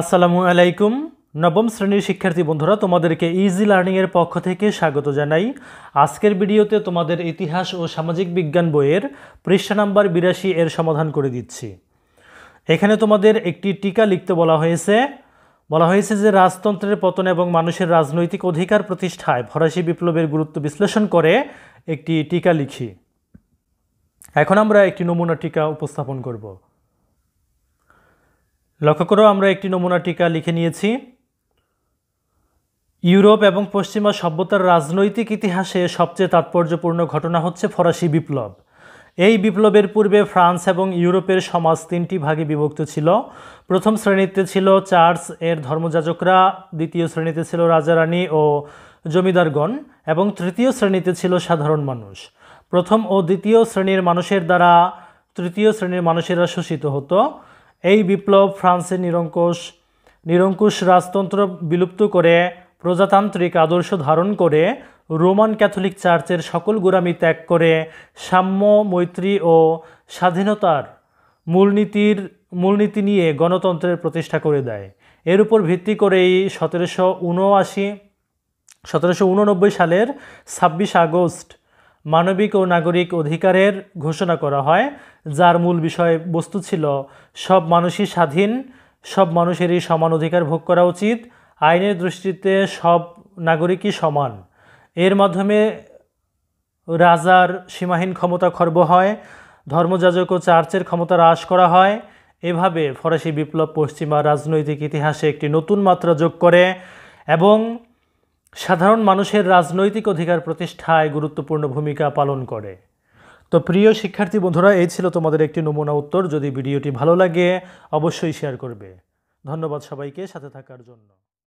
আসসালামু আলাইকুম নবম শ্রেণীর শিক্ষার্থী বন্ধুরা তোমাদেরকে ইজি লার্নিংয়ের পক্ষ থেকে স্বাগত জানাই আজকের ভিডিওতে তোমাদের ইতিহাস ও সামাজিক বিজ্ঞান বইয়ের পৃষ্ঠা নাম্বার বিরাশি এর সমাধান করে দিচ্ছি এখানে তোমাদের একটি টিকা লিখতে বলা হয়েছে বলা হয়েছে যে রাজতন্ত্রের পতন এবং মানুষের রাজনৈতিক অধিকার প্রতিষ্ঠায় ফরাসি বিপ্লবের গুরুত্ব বিশ্লেষণ করে একটি টিকা লিখি এখন আমরা একটি নমুনা টিকা উপস্থাপন করবো লক্ষ্য করো আমরা একটি নমুনা টিকা লিখে নিয়েছি ইউরোপ এবং পশ্চিমা সভ্যতার রাজনৈতিক ইতিহাসে সবচেয়ে তাৎপর্যপূর্ণ ঘটনা হচ্ছে ফরাসি বিপ্লব এই বিপ্লবের পূর্বে ফ্রান্স এবং ইউরোপের সমাজ তিনটি ভাগে বিভক্ত ছিল প্রথম শ্রেণীতে ছিল চার্চ এর ধর্মযাজকরা দ্বিতীয় শ্রেণীতে ছিল রাজারানী ও জমিদারগণ এবং তৃতীয় শ্রেণীতে ছিল সাধারণ মানুষ প্রথম ও দ্বিতীয় শ্রেণীর মানুষের দ্বারা তৃতীয় শ্রেণীর মানুষেরা শোষিত হতো এই বিপ্লব ফ্রান্সের নিরঙ্কুশ নিরঙ্কুশ রাজতন্ত্র বিলুপ্ত করে প্রজাতান্ত্রিক আদর্শ ধারণ করে রোমান ক্যাথলিক চার্চের সকল গোড়ামি ত্যাগ করে সাম্য মৈত্রী ও স্বাধীনতার মূলনীতির মূলনীতি নিয়ে গণতন্ত্রের প্রতিষ্ঠা করে দেয় এর উপর ভিত্তি করেই সতেরোশো উনআশি সতেরোশো উননব্বই সালের ছাব্বিশ আগস্ট মানবিক ও নাগরিক অধিকারের ঘোষণা করা হয় যার মূল বিষয় বস্তু ছিল সব মানুষই স্বাধীন সব মানুষেরই সমান অধিকার ভোগ করা উচিত আইনের দৃষ্টিতে সব নাগরিকই সমান এর মাধ্যমে রাজার সীমাহীন ক্ষমতা খর্ব হয় ধর্মযাজক ও চার্চের ক্ষমতা হ্রাস করা হয় এভাবে ফরাসি বিপ্লব পশ্চিমা রাজনৈতিক ইতিহাসে একটি নতুন মাত্রা যোগ করে এবং সাধারণ মানুষের রাজনৈতিক অধিকার প্রতিষ্ঠায় গুরুত্বপূর্ণ ভূমিকা পালন করে তো প্রিয় শিক্ষার্থী বন্ধুরা এই ছিল তোমাদের একটি নমুনা উত্তর যদি ভিডিওটি ভালো লাগে অবশ্যই শেয়ার করবে ধন্যবাদ সবাইকে সাথে থাকার জন্য